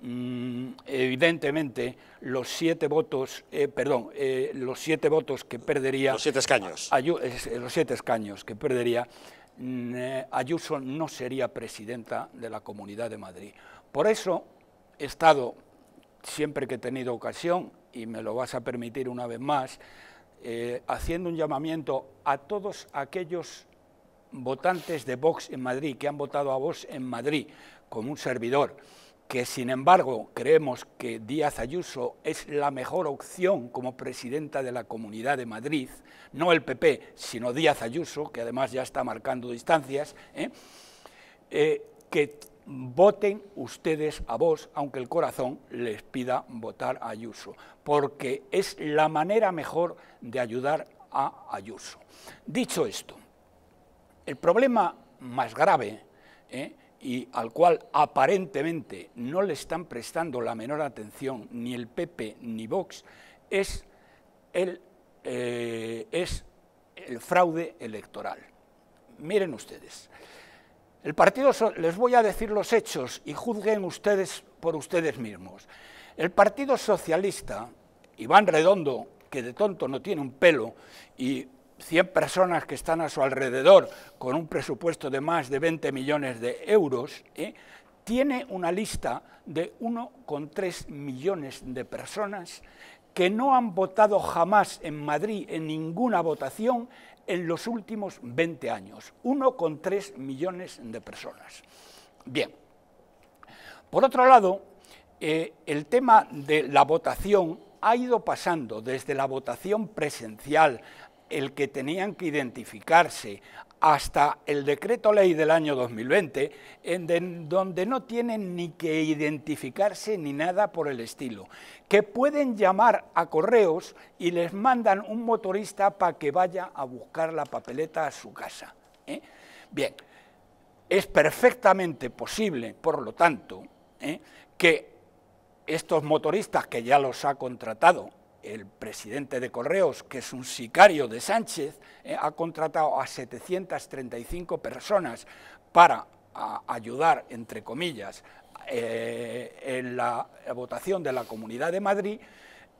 Mm, evidentemente los siete votos, eh, perdón, eh, los siete votos que perdería... siete escaños. Eh, los siete escaños que perdería, mm, Ayuso no sería presidenta de la Comunidad de Madrid. Por eso he estado, siempre que he tenido ocasión, y me lo vas a permitir una vez más, haciendo un llamamiento a todos aquellos votantes de Vox en Madrid, que han votado a Vox en Madrid, como un servidor, que sin embargo creemos que Díaz Ayuso es la mejor opción como presidenta de la Comunidad de Madrid, no el PP, sino Díaz Ayuso, que además ya está marcando distancias, ¿eh? Eh, que voten ustedes a vos, aunque el corazón les pida votar a Ayuso, porque es la manera mejor de ayudar a Ayuso. Dicho esto, el problema más grave ¿eh? y al cual aparentemente no le están prestando la menor atención ni el PP ni Vox, es el, eh, es el fraude electoral. Miren ustedes, el partido, les voy a decir los hechos y juzguen ustedes por ustedes mismos. El Partido Socialista, Iván Redondo, que de tonto no tiene un pelo y 100 personas que están a su alrededor con un presupuesto de más de 20 millones de euros, ¿eh? tiene una lista de 1,3 millones de personas que no han votado jamás en Madrid en ninguna votación en los últimos 20 años. 1,3 millones de personas. Bien. Por otro lado, eh, el tema de la votación ha ido pasando desde la votación presencial el que tenían que identificarse hasta el decreto ley del año 2020, en donde no tienen ni que identificarse ni nada por el estilo, que pueden llamar a correos y les mandan un motorista para que vaya a buscar la papeleta a su casa. ¿eh? Bien, es perfectamente posible, por lo tanto, ¿eh? que estos motoristas que ya los ha contratado el presidente de Correos, que es un sicario de Sánchez, eh, ha contratado a 735 personas para ayudar, entre comillas, eh, en la votación de la Comunidad de Madrid,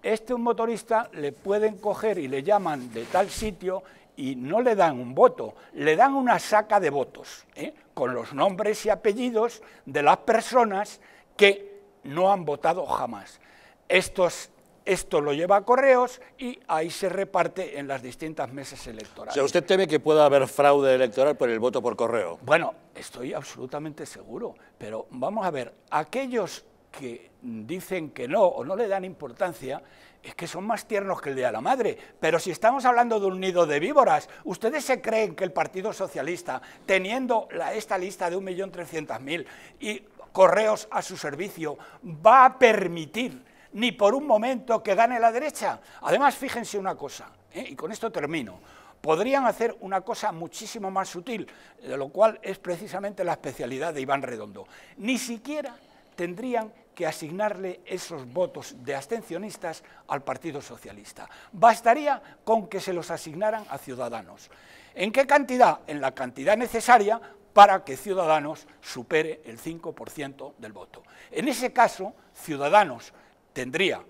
este un motorista le pueden coger y le llaman de tal sitio y no le dan un voto, le dan una saca de votos, eh, con los nombres y apellidos de las personas que no han votado jamás. Estos esto lo lleva a correos y ahí se reparte en las distintas mesas electorales. ¿usted teme que pueda haber fraude electoral por el voto por correo? Bueno, estoy absolutamente seguro, pero vamos a ver, aquellos que dicen que no o no le dan importancia, es que son más tiernos que el día de la madre. Pero si estamos hablando de un nido de víboras, ¿ustedes se creen que el Partido Socialista, teniendo esta lista de 1.300.000 y correos a su servicio, va a permitir ni por un momento que gane la derecha. Además, fíjense una cosa, ¿eh? y con esto termino. Podrían hacer una cosa muchísimo más sutil, de lo cual es precisamente la especialidad de Iván Redondo. Ni siquiera tendrían que asignarle esos votos de abstencionistas al Partido Socialista. Bastaría con que se los asignaran a Ciudadanos. ¿En qué cantidad? En la cantidad necesaria para que Ciudadanos supere el 5% del voto. En ese caso, Ciudadanos tendría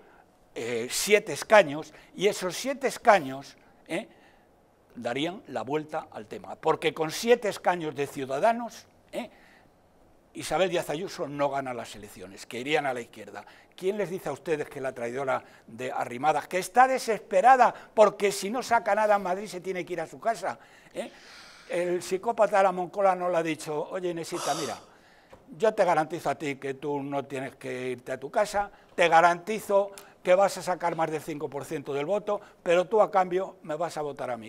eh, siete escaños y esos siete escaños eh, darían la vuelta al tema. Porque con siete escaños de ciudadanos, eh, Isabel Díaz Ayuso no gana las elecciones, que irían a la izquierda. ¿Quién les dice a ustedes que la traidora de Arrimadas, que está desesperada porque si no saca nada en Madrid se tiene que ir a su casa? El psicópata de la Moncola no le ha dicho, oye, necesita mira yo te garantizo a ti que tú no tienes que irte a tu casa, te garantizo que vas a sacar más del 5% del voto, pero tú a cambio me vas a votar a mí.